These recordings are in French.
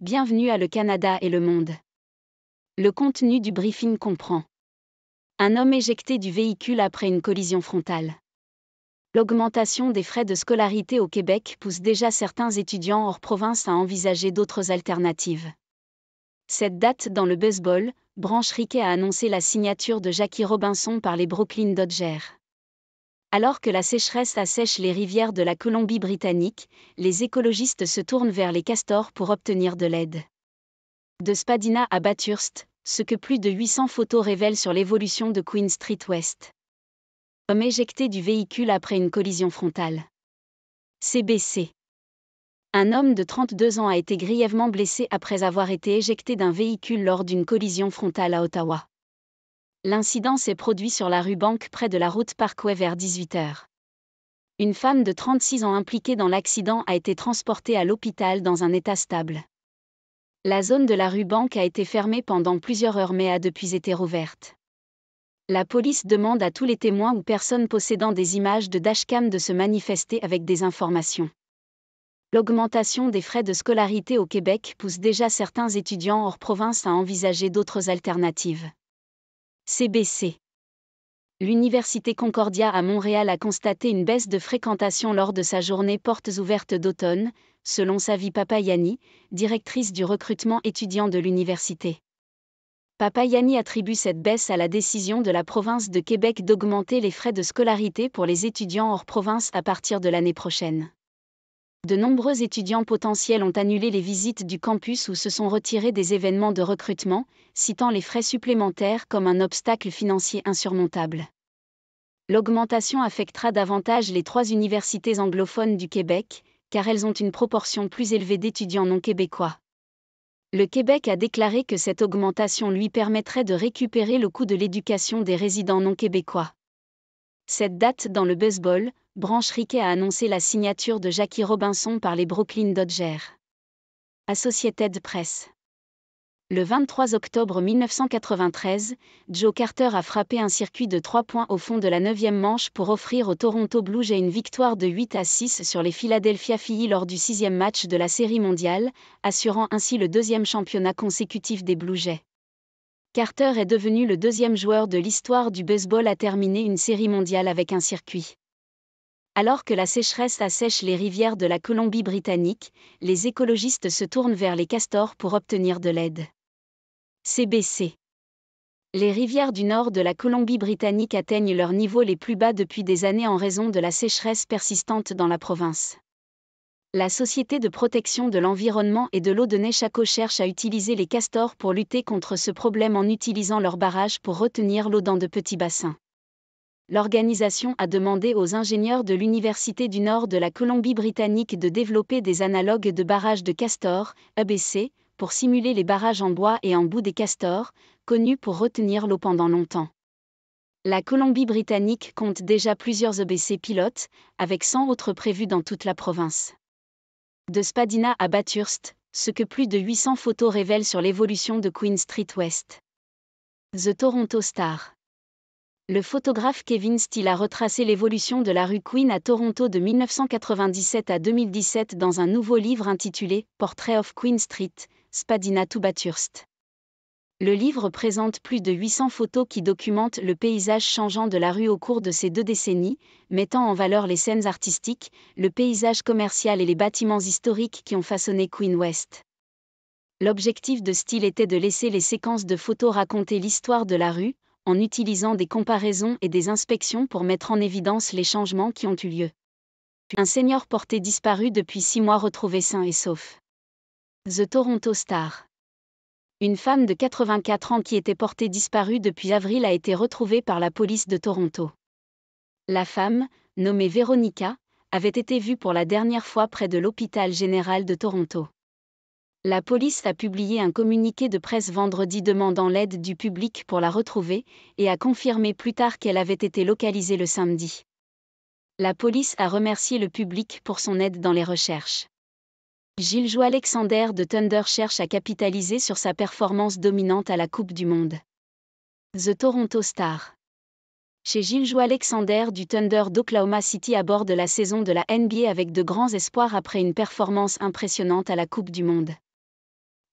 Bienvenue à Le Canada et le Monde. Le contenu du briefing comprend un homme éjecté du véhicule après une collision frontale. L'augmentation des frais de scolarité au Québec pousse déjà certains étudiants hors province à envisager d'autres alternatives. Cette date dans le baseball, Branche Riquet a annoncé la signature de Jackie Robinson par les Brooklyn Dodgers. Alors que la sécheresse assèche les rivières de la Colombie-Britannique, les écologistes se tournent vers les castors pour obtenir de l'aide. De Spadina à Bathurst, ce que plus de 800 photos révèlent sur l'évolution de Queen Street West. Homme éjecté du véhicule après une collision frontale. CBC. Un homme de 32 ans a été grièvement blessé après avoir été éjecté d'un véhicule lors d'une collision frontale à Ottawa. L'incident s'est produit sur la rue Banque près de la route Parkway vers 18h. Une femme de 36 ans impliquée dans l'accident a été transportée à l'hôpital dans un état stable. La zone de la rue Banque a été fermée pendant plusieurs heures mais a depuis été rouverte. La police demande à tous les témoins ou personnes possédant des images de dashcam de se manifester avec des informations. L'augmentation des frais de scolarité au Québec pousse déjà certains étudiants hors province à envisager d'autres alternatives. CBC. L'Université Concordia à Montréal a constaté une baisse de fréquentation lors de sa journée Portes ouvertes d'automne, selon Savi Papayani, directrice du recrutement étudiant de l'université. Papayani attribue cette baisse à la décision de la province de Québec d'augmenter les frais de scolarité pour les étudiants hors province à partir de l'année prochaine de nombreux étudiants potentiels ont annulé les visites du campus ou se sont retirés des événements de recrutement, citant les frais supplémentaires comme un obstacle financier insurmontable. L'augmentation affectera davantage les trois universités anglophones du Québec, car elles ont une proportion plus élevée d'étudiants non québécois. Le Québec a déclaré que cette augmentation lui permettrait de récupérer le coût de l'éducation des résidents non québécois. Cette date dans le baseball, Branch Rickey a annoncé la signature de Jackie Robinson par les Brooklyn Dodgers. Associated Press. Le 23 octobre 1993, Joe Carter a frappé un circuit de 3 points au fond de la 9 manche pour offrir aux Toronto Blue Jays une victoire de 8 à 6 sur les Philadelphia Phillies lors du sixième match de la Série mondiale, assurant ainsi le deuxième championnat consécutif des Blue Jays. Carter est devenu le deuxième joueur de l'histoire du baseball à terminer une Série mondiale avec un circuit. Alors que la sécheresse assèche les rivières de la Colombie-Britannique, les écologistes se tournent vers les castors pour obtenir de l'aide. CBC les rivières du nord de la Colombie-Britannique atteignent leurs niveaux les plus bas depuis des années en raison de la sécheresse persistante dans la province. La Société de protection de l'environnement et de l'eau de Nechaco cherche à utiliser les castors pour lutter contre ce problème en utilisant leurs barrages pour retenir l'eau dans de petits bassins l'organisation a demandé aux ingénieurs de l'Université du Nord de la Colombie-Britannique de développer des analogues de barrages de castors, EBC, pour simuler les barrages en bois et en bout des castors, connus pour retenir l'eau pendant longtemps. La Colombie-Britannique compte déjà plusieurs EBC pilotes, avec 100 autres prévus dans toute la province. De Spadina à Bathurst, ce que plus de 800 photos révèlent sur l'évolution de Queen Street West. The Toronto Star le photographe Kevin Steele a retracé l'évolution de la rue Queen à Toronto de 1997 à 2017 dans un nouveau livre intitulé Portrait of Queen Street, Spadina to Bathurst. Le livre présente plus de 800 photos qui documentent le paysage changeant de la rue au cours de ces deux décennies, mettant en valeur les scènes artistiques, le paysage commercial et les bâtiments historiques qui ont façonné Queen West. L'objectif de Steele était de laisser les séquences de photos raconter l'histoire de la rue, en utilisant des comparaisons et des inspections pour mettre en évidence les changements qui ont eu lieu. Un senior porté disparu depuis six mois retrouvé sain et sauf. The Toronto Star. Une femme de 84 ans qui était portée disparue depuis avril a été retrouvée par la police de Toronto. La femme, nommée Veronica, avait été vue pour la dernière fois près de l'hôpital général de Toronto. La police a publié un communiqué de presse vendredi demandant l'aide du public pour la retrouver, et a confirmé plus tard qu'elle avait été localisée le samedi. La police a remercié le public pour son aide dans les recherches. Gilles Alexander de Thunder cherche à capitaliser sur sa performance dominante à la Coupe du Monde. The Toronto Star. Chez Gilles Alexander du Thunder d'Oklahoma City aborde la saison de la NBA avec de grands espoirs après une performance impressionnante à la Coupe du Monde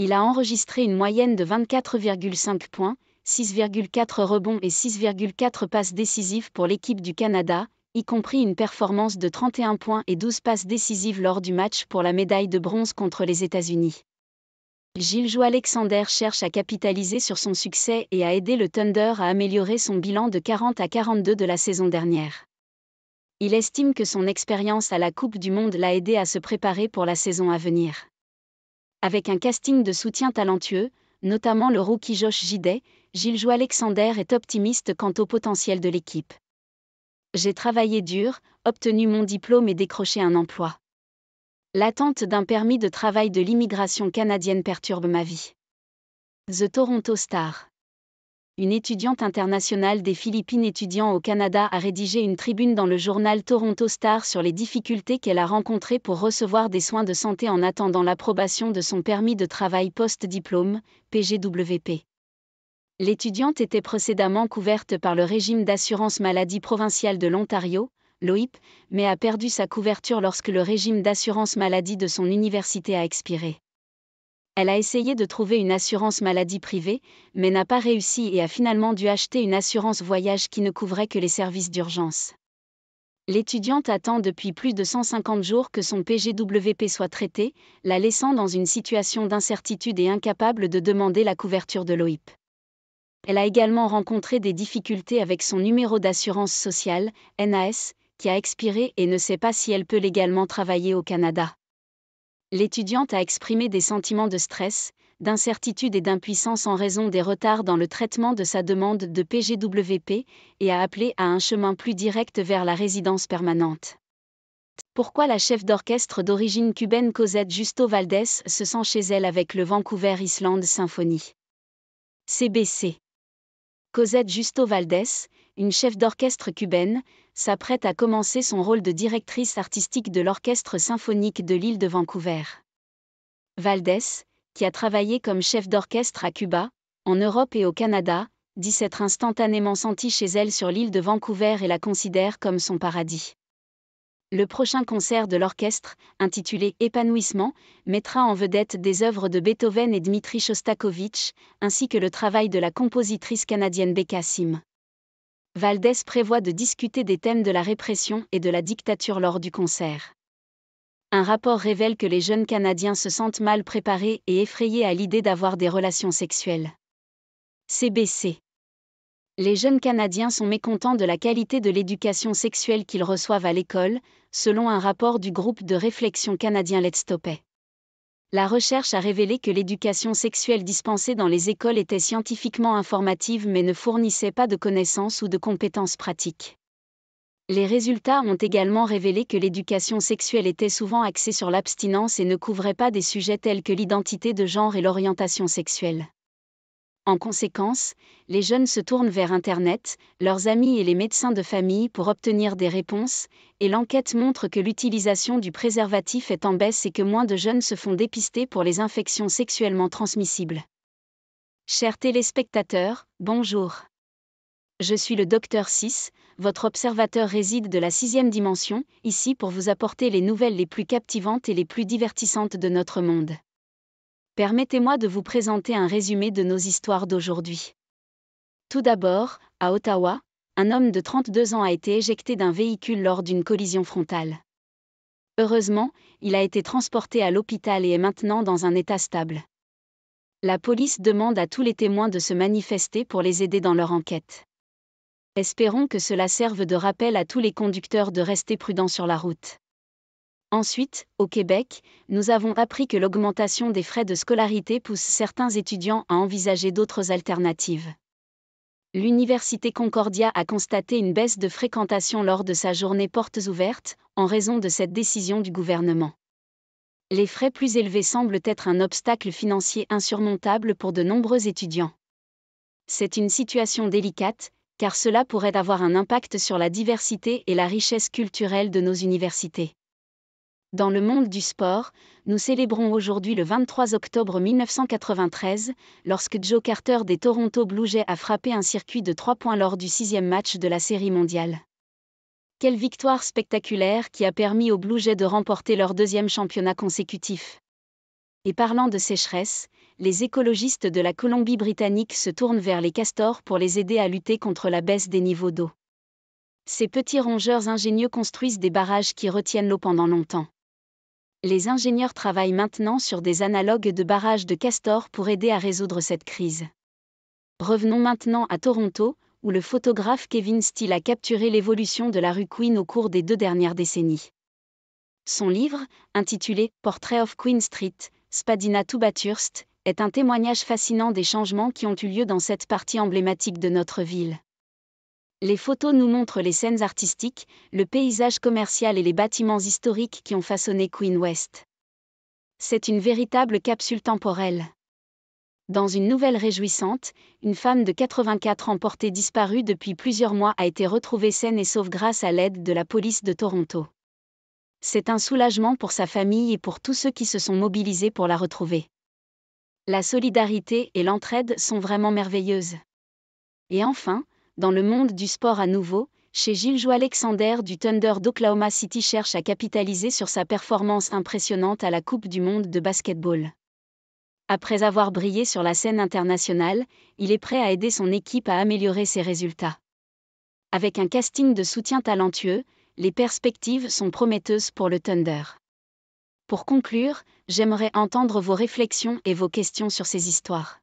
il a enregistré une moyenne de 24,5 points, 6,4 rebonds et 6,4 passes décisives pour l'équipe du Canada, y compris une performance de 31 points et 12 passes décisives lors du match pour la médaille de bronze contre les États-Unis. Gilles Joux Alexander cherche à capitaliser sur son succès et à aider le Thunder à améliorer son bilan de 40 à 42 de la saison dernière. Il estime que son expérience à la Coupe du Monde l'a aidé à se préparer pour la saison à venir avec un casting de soutien talentueux, notamment le rookie Josh Gidet, Gilles Joux Alexander est optimiste quant au potentiel de l'équipe. J'ai travaillé dur, obtenu mon diplôme et décroché un emploi. L'attente d'un permis de travail de l'immigration canadienne perturbe ma vie. The Toronto Star une étudiante internationale des Philippines étudiant au Canada a rédigé une tribune dans le journal Toronto Star sur les difficultés qu'elle a rencontrées pour recevoir des soins de santé en attendant l'approbation de son permis de travail post-diplôme, PGWP. L'étudiante était précédemment couverte par le régime d'assurance maladie provinciale de l'Ontario, l'OIP, mais a perdu sa couverture lorsque le régime d'assurance maladie de son université a expiré. Elle a essayé de trouver une assurance maladie privée, mais n'a pas réussi et a finalement dû acheter une assurance voyage qui ne couvrait que les services d'urgence. L'étudiante attend depuis plus de 150 jours que son PGWP soit traité, la laissant dans une situation d'incertitude et incapable de demander la couverture de l'OIP. Elle a également rencontré des difficultés avec son numéro d'assurance sociale, NAS, qui a expiré et ne sait pas si elle peut légalement travailler au Canada l'étudiante a exprimé des sentiments de stress, d'incertitude et d'impuissance en raison des retards dans le traitement de sa demande de PGWP et a appelé à un chemin plus direct vers la résidence permanente. Pourquoi la chef d'orchestre d'origine cubaine Cosette Justo Valdés se sent chez elle avec le Vancouver Island Symphony CBC Cosette Justo Valdés, une chef d'orchestre cubaine, s'apprête à commencer son rôle de directrice artistique de l'Orchestre symphonique de l'île de Vancouver. Valdés, qui a travaillé comme chef d'orchestre à Cuba, en Europe et au Canada, dit s'être instantanément sentie chez elle sur l'île de Vancouver et la considère comme son paradis. Le prochain concert de l'orchestre, intitulé Épanouissement, mettra en vedette des œuvres de Beethoven et Dmitri Shostakovich, ainsi que le travail de la compositrice canadienne Becca Sim. Valdès prévoit de discuter des thèmes de la répression et de la dictature lors du concert. Un rapport révèle que les jeunes Canadiens se sentent mal préparés et effrayés à l'idée d'avoir des relations sexuelles. CBC les jeunes Canadiens sont mécontents de la qualité de l'éducation sexuelle qu'ils reçoivent à l'école, selon un rapport du groupe de réflexion canadien Let's Stop It. La recherche a révélé que l'éducation sexuelle dispensée dans les écoles était scientifiquement informative mais ne fournissait pas de connaissances ou de compétences pratiques. Les résultats ont également révélé que l'éducation sexuelle était souvent axée sur l'abstinence et ne couvrait pas des sujets tels que l'identité de genre et l'orientation sexuelle. En conséquence, les jeunes se tournent vers Internet, leurs amis et les médecins de famille pour obtenir des réponses, et l'enquête montre que l'utilisation du préservatif est en baisse et que moins de jeunes se font dépister pour les infections sexuellement transmissibles. Chers téléspectateurs, bonjour. Je suis le docteur 6, votre observateur réside de la sixième dimension, ici pour vous apporter les nouvelles les plus captivantes et les plus divertissantes de notre monde. Permettez-moi de vous présenter un résumé de nos histoires d'aujourd'hui. Tout d'abord, à Ottawa, un homme de 32 ans a été éjecté d'un véhicule lors d'une collision frontale. Heureusement, il a été transporté à l'hôpital et est maintenant dans un état stable. La police demande à tous les témoins de se manifester pour les aider dans leur enquête. Espérons que cela serve de rappel à tous les conducteurs de rester prudents sur la route. Ensuite, au Québec, nous avons appris que l'augmentation des frais de scolarité pousse certains étudiants à envisager d'autres alternatives. L'Université Concordia a constaté une baisse de fréquentation lors de sa journée portes ouvertes, en raison de cette décision du gouvernement. Les frais plus élevés semblent être un obstacle financier insurmontable pour de nombreux étudiants. C'est une situation délicate, car cela pourrait avoir un impact sur la diversité et la richesse culturelle de nos universités. Dans le monde du sport, nous célébrons aujourd'hui le 23 octobre 1993, lorsque Joe Carter des Toronto Blue Jays a frappé un circuit de 3 points lors du sixième match de la Série mondiale. Quelle victoire spectaculaire qui a permis aux Blue Jays de remporter leur deuxième championnat consécutif. Et parlant de sécheresse, les écologistes de la Colombie-Britannique se tournent vers les castors pour les aider à lutter contre la baisse des niveaux d'eau. Ces petits rongeurs ingénieux construisent des barrages qui retiennent l'eau pendant longtemps les ingénieurs travaillent maintenant sur des analogues de barrages de castor pour aider à résoudre cette crise. Revenons maintenant à Toronto, où le photographe Kevin Steele a capturé l'évolution de la rue Queen au cours des deux dernières décennies. Son livre, intitulé Portrait of Queen Street, Spadina to Bathurst, est un témoignage fascinant des changements qui ont eu lieu dans cette partie emblématique de notre ville. Les photos nous montrent les scènes artistiques, le paysage commercial et les bâtiments historiques qui ont façonné Queen West. C'est une véritable capsule temporelle. Dans une nouvelle réjouissante, une femme de 84 ans portée disparue depuis plusieurs mois a été retrouvée saine et sauve grâce à l'aide de la police de Toronto. C'est un soulagement pour sa famille et pour tous ceux qui se sont mobilisés pour la retrouver. La solidarité et l'entraide sont vraiment merveilleuses. Et enfin, dans le monde du sport à nouveau, chez Gilles Alexander du Thunder d'Oklahoma City cherche à capitaliser sur sa performance impressionnante à la Coupe du monde de basketball. Après avoir brillé sur la scène internationale, il est prêt à aider son équipe à améliorer ses résultats. Avec un casting de soutien talentueux, les perspectives sont prometteuses pour le Thunder. Pour conclure, j'aimerais entendre vos réflexions et vos questions sur ces histoires.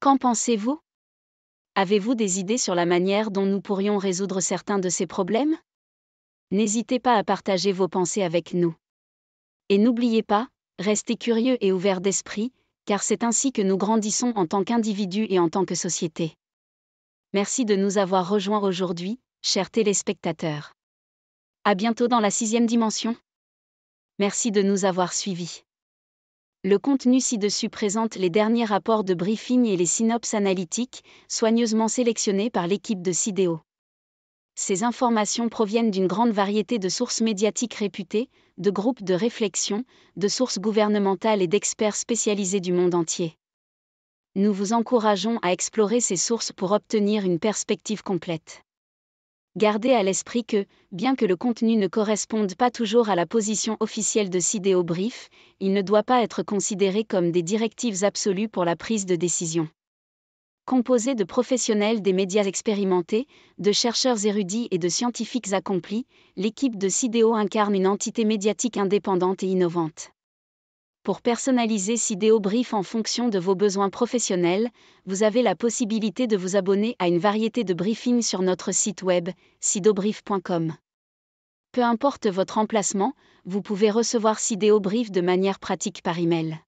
Qu'en pensez-vous Avez-vous des idées sur la manière dont nous pourrions résoudre certains de ces problèmes N'hésitez pas à partager vos pensées avec nous. Et n'oubliez pas, restez curieux et ouverts d'esprit, car c'est ainsi que nous grandissons en tant qu'individus et en tant que société. Merci de nous avoir rejoints aujourd'hui, chers téléspectateurs. À bientôt dans la sixième dimension. Merci de nous avoir suivis. Le contenu ci-dessus présente les derniers rapports de briefing et les synopses analytiques, soigneusement sélectionnés par l'équipe de CIDEO. Ces informations proviennent d'une grande variété de sources médiatiques réputées, de groupes de réflexion, de sources gouvernementales et d'experts spécialisés du monde entier. Nous vous encourageons à explorer ces sources pour obtenir une perspective complète. Gardez à l'esprit que, bien que le contenu ne corresponde pas toujours à la position officielle de CIDEO Brief, il ne doit pas être considéré comme des directives absolues pour la prise de décision. Composé de professionnels des médias expérimentés, de chercheurs érudits et de scientifiques accomplis, l'équipe de CIDEO incarne une entité médiatique indépendante et innovante. Pour personnaliser Sidéo Brief en fonction de vos besoins professionnels, vous avez la possibilité de vous abonner à une variété de briefings sur notre site web, sidobrief.com. Peu importe votre emplacement, vous pouvez recevoir Sidéo Brief de manière pratique par email.